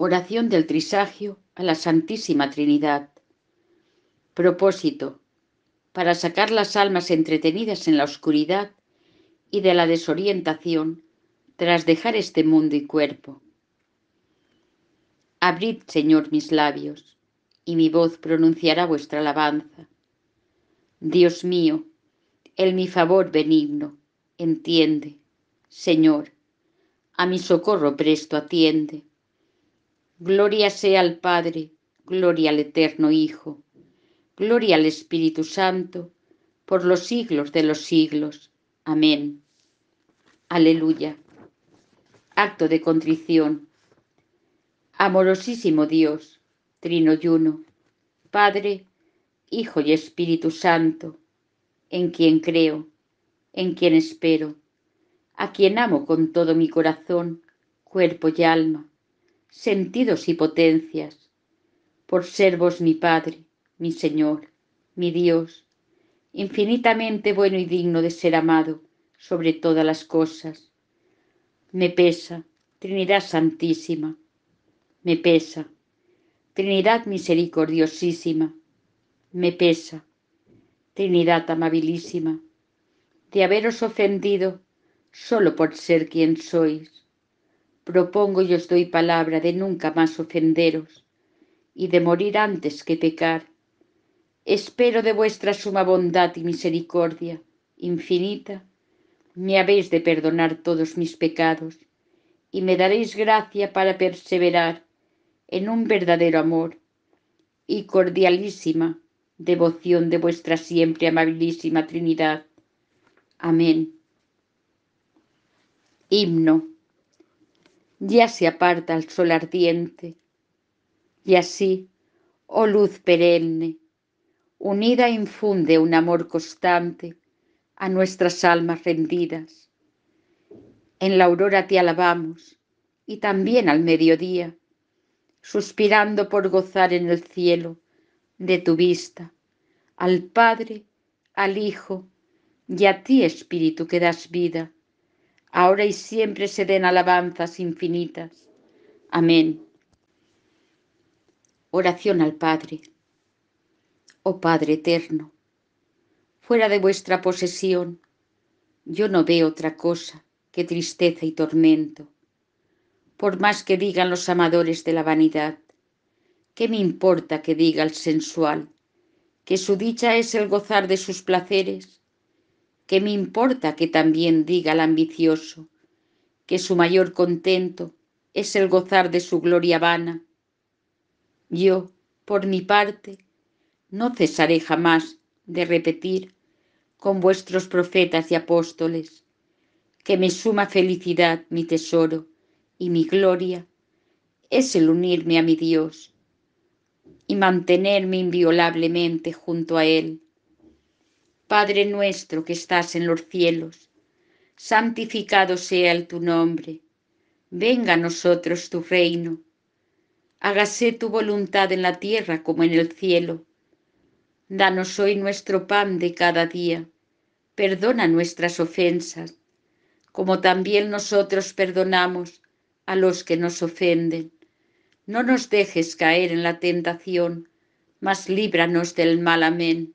Oración del Trisagio a la Santísima Trinidad. Propósito. Para sacar las almas entretenidas en la oscuridad y de la desorientación tras dejar este mundo y cuerpo. Abrid, Señor, mis labios, y mi voz pronunciará vuestra alabanza. Dios mío, el mi favor benigno, entiende. Señor, a mi socorro presto atiende. Gloria sea al Padre, gloria al Eterno Hijo, gloria al Espíritu Santo, por los siglos de los siglos. Amén. Aleluya. Acto de contrición. Amorosísimo Dios, Trino y Uno, Padre, Hijo y Espíritu Santo, en quien creo, en quien espero, a quien amo con todo mi corazón, cuerpo y alma sentidos y potencias, por ser vos mi Padre, mi Señor, mi Dios, infinitamente bueno y digno de ser amado sobre todas las cosas. Me pesa, Trinidad Santísima, me pesa, Trinidad Misericordiosísima, me pesa, Trinidad Amabilísima, de haberos ofendido solo por ser quien sois Propongo y os doy palabra de nunca más ofenderos y de morir antes que pecar. Espero de vuestra suma bondad y misericordia infinita, me habéis de perdonar todos mis pecados y me daréis gracia para perseverar en un verdadero amor y cordialísima devoción de vuestra siempre amabilísima Trinidad. Amén. Himno ya se aparta el sol ardiente. Y así, oh luz perenne, unida infunde un amor constante a nuestras almas rendidas. En la aurora te alabamos y también al mediodía, suspirando por gozar en el cielo de tu vista, al Padre, al Hijo y a ti, Espíritu, que das vida ahora y siempre se den alabanzas infinitas. Amén. Oración al Padre. Oh Padre eterno, fuera de vuestra posesión, yo no veo otra cosa que tristeza y tormento. Por más que digan los amadores de la vanidad, ¿qué me importa que diga el sensual, que su dicha es el gozar de sus placeres ¿Qué me importa que también diga el ambicioso que su mayor contento es el gozar de su gloria vana? Yo, por mi parte, no cesaré jamás de repetir con vuestros profetas y apóstoles que me suma felicidad, mi tesoro y mi gloria es el unirme a mi Dios y mantenerme inviolablemente junto a Él Padre nuestro que estás en los cielos, santificado sea el tu nombre, venga a nosotros tu reino, hágase tu voluntad en la tierra como en el cielo. Danos hoy nuestro pan de cada día, perdona nuestras ofensas, como también nosotros perdonamos a los que nos ofenden. No nos dejes caer en la tentación, mas líbranos del mal. Amén.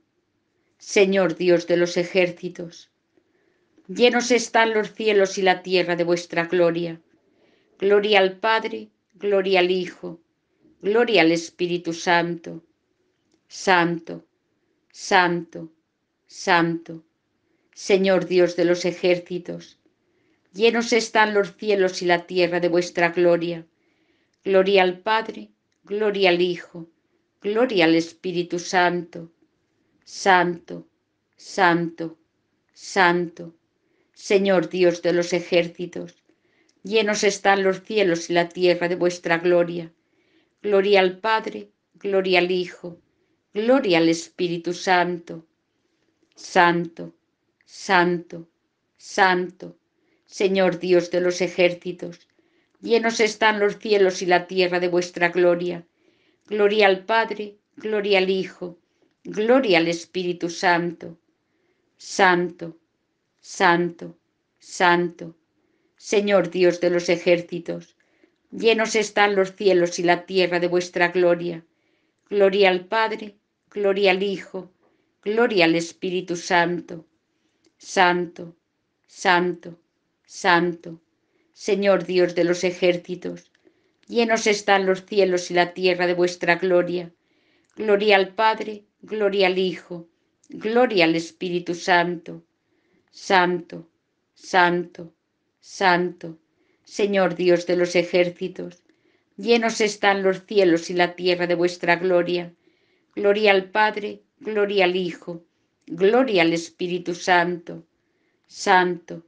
Señor Dios de los ejércitos. Llenos están los cielos y la tierra de vuestra gloria. Gloria al Padre, gloria al Hijo, gloria al Espíritu Santo. Santo, santo, santo, Señor Dios de los ejércitos. Llenos están los cielos y la tierra de vuestra gloria. Gloria al Padre, gloria al Hijo, gloria al Espíritu Santo. Santo, Santo, Santo, Señor Dios de los ejércitos, llenos están los cielos y la tierra de vuestra gloria. Gloria al Padre, gloria al Hijo, gloria al Espíritu Santo. Santo, Santo, Santo, Señor Dios de los ejércitos, llenos están los cielos y la tierra de vuestra gloria. Gloria al Padre, gloria al Hijo, Gloria al Espíritu Santo. Santo, santo, santo. Señor Dios de los ejércitos, llenos están los cielos y la tierra de vuestra gloria. Gloria al Padre, gloria al Hijo, gloria al Espíritu Santo. Santo, santo, santo. Señor Dios de los ejércitos, llenos están los cielos y la tierra de vuestra gloria. Gloria al Padre, Gloria al Hijo, gloria al Espíritu Santo. Santo, santo, santo, Señor Dios de los ejércitos, llenos están los cielos y la tierra de vuestra gloria. Gloria al Padre, gloria al Hijo, gloria al Espíritu Santo. Santo,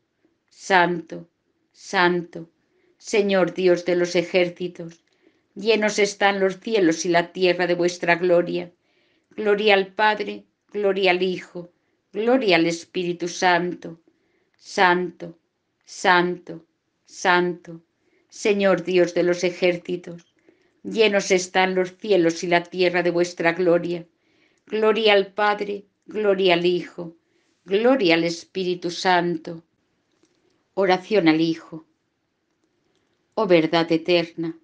santo, santo, Señor Dios de los ejércitos, llenos están los cielos y la tierra de vuestra gloria. Gloria al Padre, gloria al Hijo, gloria al Espíritu Santo. Santo, santo, santo, Señor Dios de los ejércitos, llenos están los cielos y la tierra de vuestra gloria. Gloria al Padre, gloria al Hijo, gloria al Espíritu Santo. Oración al Hijo. Oh verdad eterna,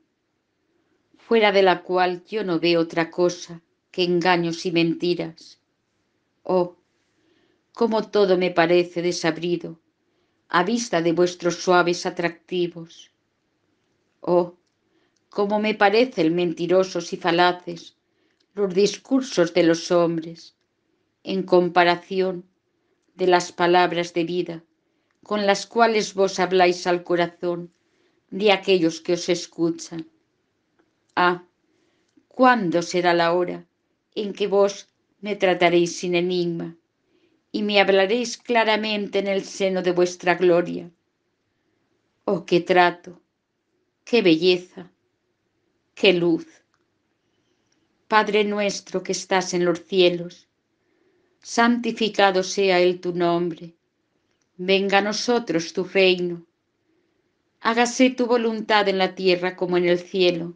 fuera de la cual yo no veo otra cosa engaños y mentiras. Oh, cómo todo me parece desabrido a vista de vuestros suaves atractivos. Oh, cómo me parecen mentirosos y falaces los discursos de los hombres en comparación de las palabras de vida con las cuales vos habláis al corazón de aquellos que os escuchan. Ah, ¿cuándo será la hora en que vos me trataréis sin enigma y me hablaréis claramente en el seno de vuestra gloria. Oh, qué trato, qué belleza, qué luz. Padre nuestro que estás en los cielos, santificado sea el tu nombre, venga a nosotros tu reino, hágase tu voluntad en la tierra como en el cielo.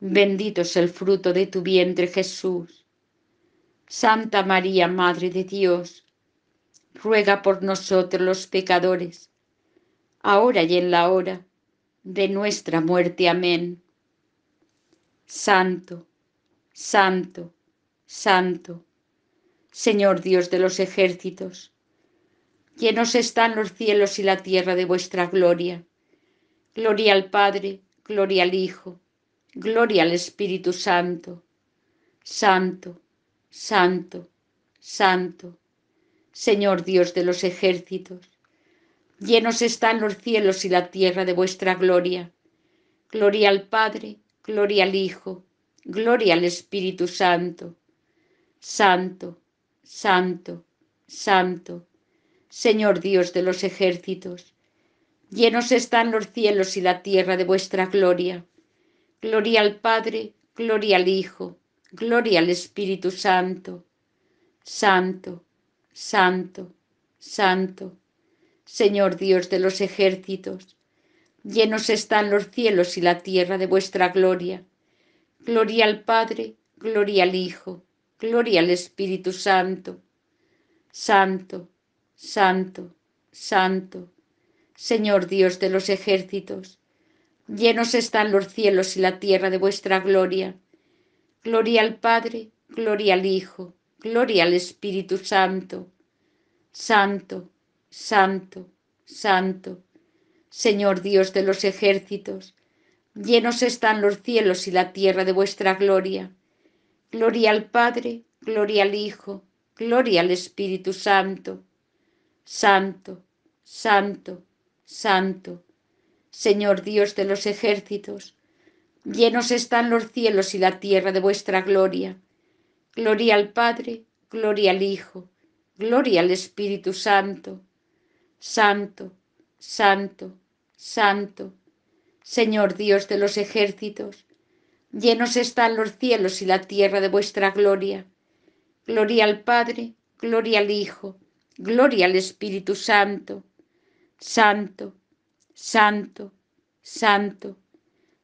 Bendito es el fruto de tu vientre, Jesús. Santa María, Madre de Dios, ruega por nosotros los pecadores, ahora y en la hora de nuestra muerte. Amén. Santo, santo, santo, Señor Dios de los ejércitos, llenos están los cielos y la tierra de vuestra gloria. Gloria al Padre, gloria al Hijo Gloria al Espíritu Santo, Santo, Santo, Santo, Señor Dios de los ejércitos. Llenos están los cielos y la tierra de vuestra gloria. Gloria al Padre, gloria al Hijo, gloria al Espíritu Santo. Santo, Santo, Santo, Señor Dios de los ejércitos. Llenos están los cielos y la tierra de vuestra gloria. Gloria al Padre, gloria al Hijo, gloria al Espíritu Santo. Santo, santo, santo, Señor Dios de los ejércitos, llenos están los cielos y la tierra de vuestra gloria. Gloria al Padre, gloria al Hijo, gloria al Espíritu Santo. Santo, santo, santo, Señor Dios de los ejércitos, Llenos están los cielos y la tierra de vuestra gloria. Gloria al Padre, gloria al Hijo, gloria al Espíritu Santo. Santo, santo, santo, Señor Dios de los ejércitos, llenos están los cielos y la tierra de vuestra gloria. Gloria al Padre, gloria al Hijo, gloria al Espíritu Santo. Santo, santo, santo Señor Dios de los ejércitos. Llenos están los cielos y la tierra de vuestra gloria. Gloria al Padre, gloria al Hijo, gloria al Espíritu Santo. Santo, santo, santo, Señor Dios de los ejércitos. Llenos están los cielos y la tierra de vuestra gloria. Gloria al Padre, gloria al Hijo, gloria al Espíritu Santo. Santo, Santo, Santo,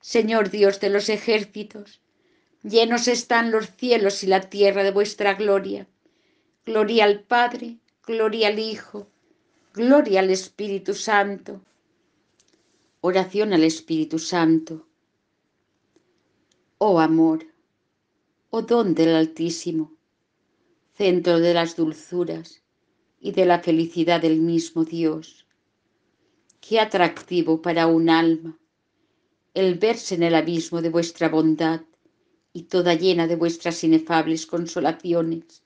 Señor Dios de los ejércitos, llenos están los cielos y la tierra de vuestra gloria. Gloria al Padre, gloria al Hijo, gloria al Espíritu Santo. Oración al Espíritu Santo. Oh amor, oh don del Altísimo, centro de las dulzuras y de la felicidad del mismo Dios qué atractivo para un alma el verse en el abismo de vuestra bondad y toda llena de vuestras inefables consolaciones,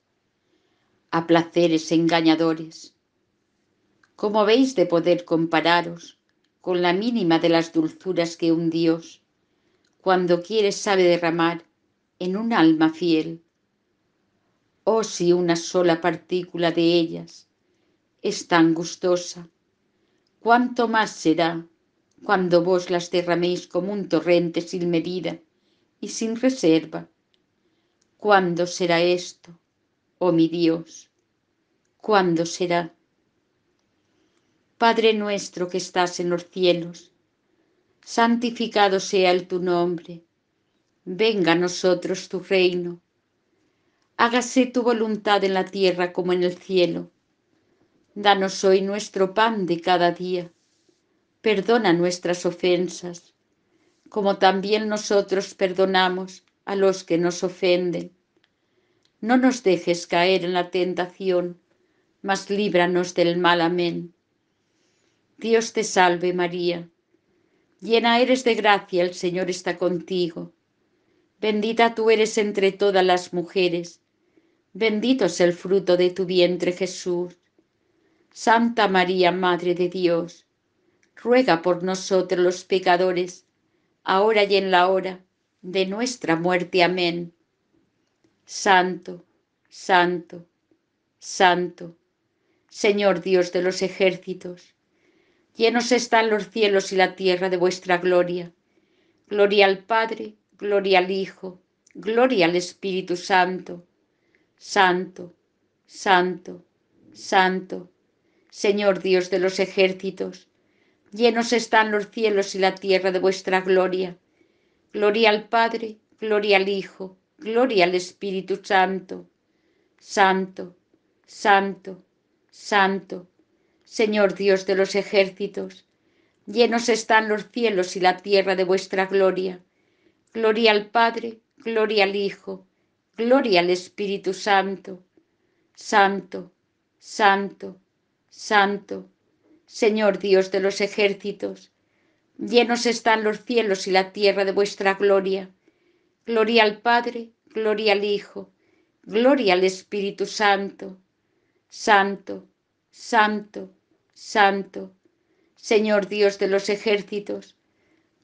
a placeres engañadores. ¿Cómo habéis de poder compararos con la mínima de las dulzuras que un Dios, cuando quiere, sabe derramar en un alma fiel? Oh, si una sola partícula de ellas es tan gustosa cuánto más será cuando vos las derraméis como un torrente sin medida y sin reserva. ¿Cuándo será esto, oh mi Dios? ¿Cuándo será? Padre nuestro que estás en los cielos, santificado sea el tu nombre, venga a nosotros tu reino, hágase tu voluntad en la tierra como en el cielo. Danos hoy nuestro pan de cada día. Perdona nuestras ofensas, como también nosotros perdonamos a los que nos ofenden. No nos dejes caer en la tentación, mas líbranos del mal. Amén. Dios te salve María, llena eres de gracia, el Señor está contigo. Bendita tú eres entre todas las mujeres, bendito es el fruto de tu vientre Jesús. Santa María, Madre de Dios, ruega por nosotros los pecadores, ahora y en la hora de nuestra muerte. Amén. Santo, santo, santo, Señor Dios de los ejércitos, llenos están los cielos y la tierra de vuestra gloria. Gloria al Padre, gloria al Hijo, gloria al Espíritu Santo. Santo, santo, santo Señor Dios de los ejércitos. Llenos están los cielos y la tierra de vuestra gloria. Gloria al Padre, gloria al Hijo, gloria al Espíritu Santo. Santo, santo, santo, Señor Dios de los ejércitos. Llenos están los cielos y la tierra de vuestra gloria. Gloria al Padre, gloria al Hijo, gloria al Espíritu Santo. Santo, santo, Santo, Señor Dios de los ejércitos, llenos están los cielos y la tierra de vuestra gloria. Gloria al Padre, gloria al Hijo, gloria al Espíritu Santo. Santo, Santo, Santo, Señor Dios de los ejércitos,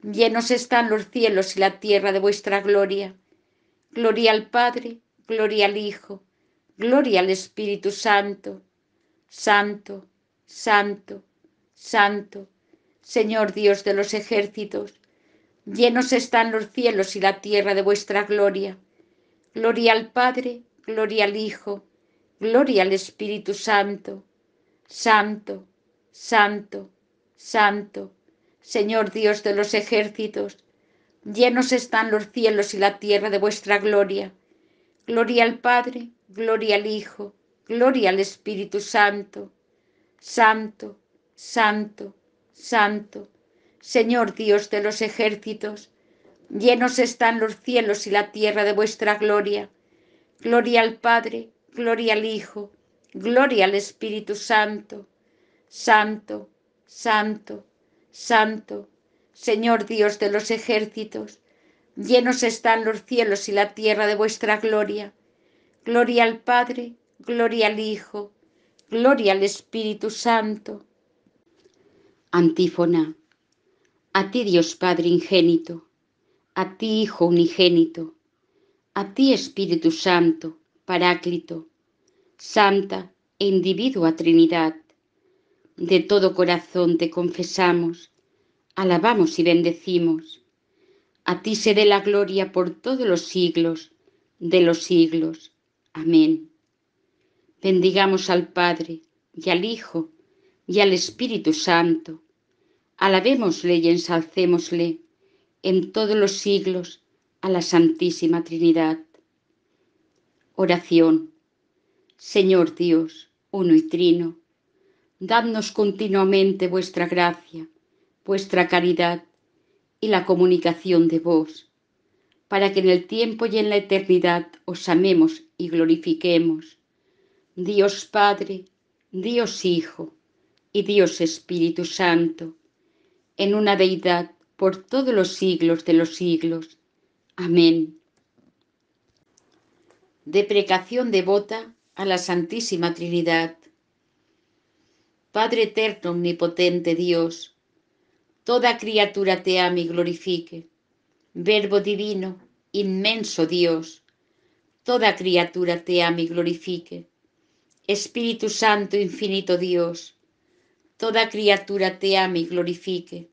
llenos están los cielos y la tierra de vuestra gloria. Gloria al Padre, gloria al Hijo, gloria al Espíritu Santo. Santo, santo, santo, Señor Dios de los ejércitos, llenos están los cielos y la tierra de vuestra gloria. Gloria al Padre, gloria al Hijo, gloria al Espíritu Santo. Santo, santo, santo, Señor Dios de los ejércitos, llenos están los cielos y la tierra de vuestra gloria. Gloria al Padre, gloria al Hijo, Gloria al Espíritu Santo. Santo, santo, santo. Señor Dios de los ejércitos, llenos están los cielos y la tierra de vuestra gloria. Gloria al Padre, gloria al Hijo, gloria al Espíritu Santo. Santo, santo, santo. Señor Dios de los ejércitos, llenos están los cielos y la tierra de vuestra gloria. Gloria al Padre, gloria al Hijo, gloria al Espíritu Santo. Antífona, a ti Dios Padre ingénito, a ti Hijo unigénito, a ti Espíritu Santo, Paráclito, Santa e individua Trinidad, de todo corazón te confesamos, alabamos y bendecimos. A ti se dé la gloria por todos los siglos de los siglos. Amén. Bendigamos al Padre y al Hijo y al Espíritu Santo. Alabémosle y ensalcémosle en todos los siglos a la Santísima Trinidad. Oración. Señor Dios, uno y trino, dadnos continuamente vuestra gracia, vuestra caridad y la comunicación de vos, para que en el tiempo y en la eternidad os amemos y glorifiquemos Dios Padre, Dios Hijo y Dios Espíritu Santo, en una deidad por todos los siglos de los siglos. Amén. Deprecación devota a la Santísima Trinidad. Padre eterno, omnipotente Dios, toda criatura te ama y glorifique. Verbo divino, inmenso Dios, toda criatura te ama y glorifique Espíritu Santo, infinito Dios, toda criatura te ame y glorifique.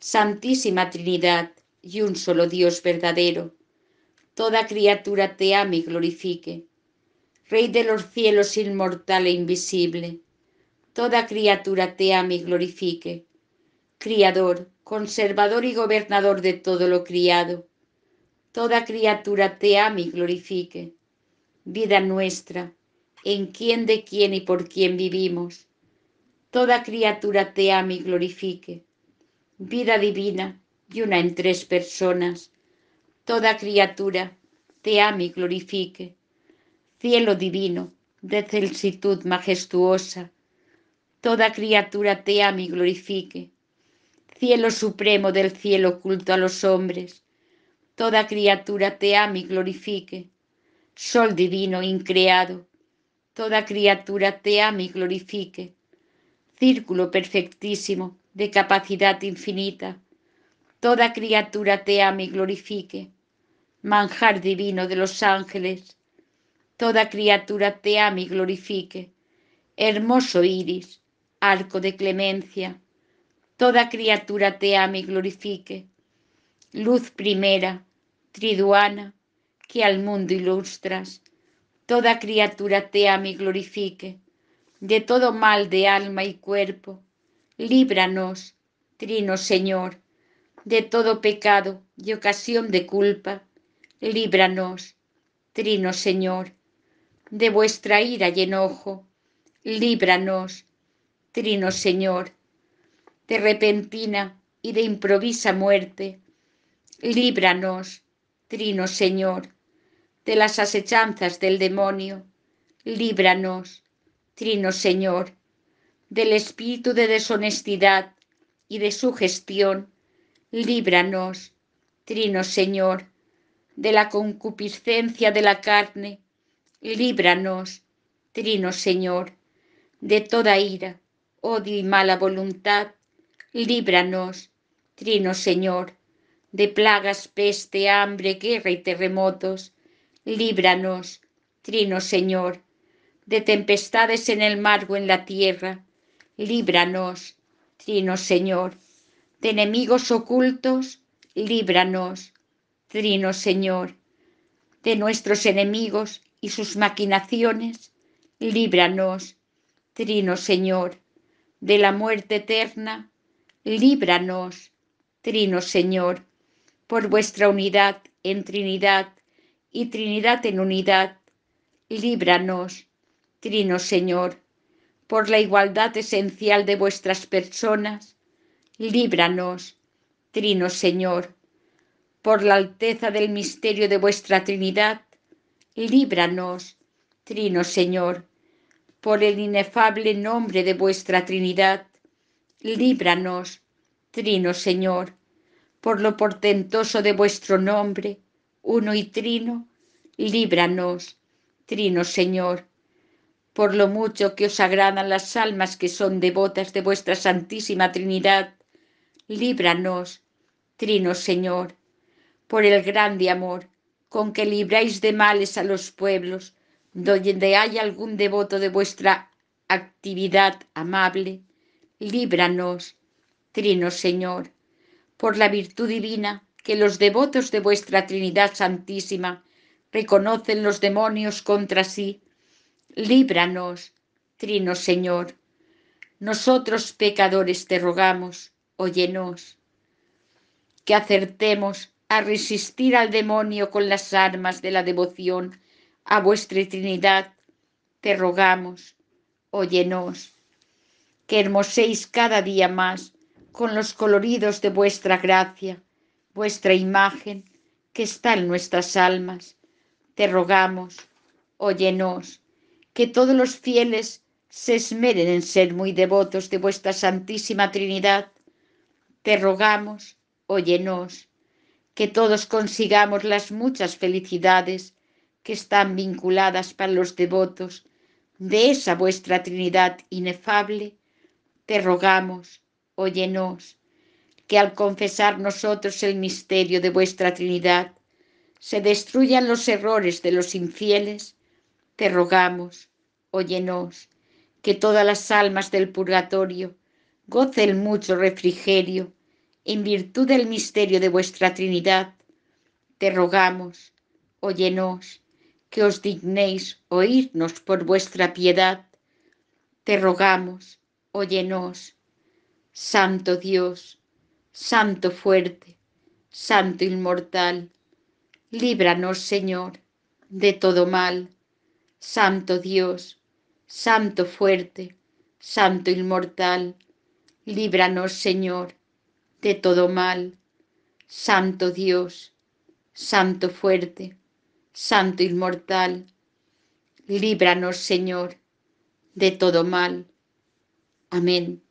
Santísima Trinidad y un solo Dios verdadero, toda criatura te ame y glorifique. Rey de los cielos inmortal e invisible, toda criatura te ame y glorifique. Criador, conservador y gobernador de todo lo criado, toda criatura te ame y glorifique. Vida nuestra, en quién de quién y por quién vivimos. Toda criatura te ame y glorifique. Vida divina y una en tres personas. Toda criatura te ame y glorifique. Cielo divino de celsitud majestuosa. Toda criatura te ame y glorifique. Cielo supremo del cielo oculto a los hombres. Toda criatura te ame y glorifique. Sol divino increado toda criatura te ame y glorifique. Círculo perfectísimo de capacidad infinita, toda criatura te ama y glorifique. Manjar divino de los ángeles, toda criatura te ame y glorifique. Hermoso iris, arco de clemencia, toda criatura te ama y glorifique. Luz primera, triduana, que al mundo ilustras toda criatura te ame y glorifique, de todo mal de alma y cuerpo. Líbranos, Trino Señor, de todo pecado y ocasión de culpa. Líbranos, Trino Señor, de vuestra ira y enojo. Líbranos, Trino Señor, de repentina y de improvisa muerte. Líbranos, Trino Señor de las asechanzas del demonio. Líbranos, Trino Señor, del espíritu de deshonestidad y de sugestión. Líbranos, Trino Señor, de la concupiscencia de la carne. Líbranos, Trino Señor, de toda ira, odio y mala voluntad. Líbranos, Trino Señor, de plagas, peste, hambre, guerra y terremotos líbranos, Trino Señor, de tempestades en el mar o en la tierra, líbranos, Trino Señor, de enemigos ocultos, líbranos, Trino Señor, de nuestros enemigos y sus maquinaciones, líbranos, Trino Señor, de la muerte eterna, líbranos, Trino Señor, por vuestra unidad en Trinidad, y Trinidad en unidad, líbranos, Trino Señor, por la igualdad esencial de vuestras personas, líbranos, Trino Señor, por la alteza del misterio de vuestra Trinidad, líbranos, Trino Señor, por el inefable nombre de vuestra Trinidad, líbranos, Trino Señor, por lo portentoso de vuestro nombre, uno y trino, líbranos, trino Señor, por lo mucho que os agradan las almas que son devotas de vuestra Santísima Trinidad, líbranos, trino Señor, por el grande amor con que libráis de males a los pueblos, donde hay algún devoto de vuestra actividad amable, líbranos, trino Señor, por la virtud divina que los devotos de vuestra Trinidad Santísima reconocen los demonios contra sí. Líbranos, Trino Señor. Nosotros pecadores te rogamos, óyenos. Que acertemos a resistir al demonio con las armas de la devoción a vuestra Trinidad, te rogamos, óyenos. Que hermoséis cada día más con los coloridos de vuestra gracia vuestra imagen que está en nuestras almas. Te rogamos, óyenos, que todos los fieles se esmeren en ser muy devotos de vuestra Santísima Trinidad. Te rogamos, óyenos, que todos consigamos las muchas felicidades que están vinculadas para los devotos de esa vuestra Trinidad inefable. Te rogamos, óyenos que al confesar nosotros el misterio de vuestra Trinidad, se destruyan los errores de los infieles, te rogamos, óyenos, que todas las almas del purgatorio gocen mucho refrigerio en virtud del misterio de vuestra Trinidad. Te rogamos, óyenos, que os dignéis oírnos por vuestra piedad. Te rogamos, óyenos, Santo Dios, Santo fuerte, Santo inmortal, líbranos, Señor, de todo mal. Santo Dios, Santo fuerte, Santo inmortal, líbranos, Señor, de todo mal. Santo Dios, Santo fuerte, Santo inmortal, líbranos, Señor, de todo mal. Amén.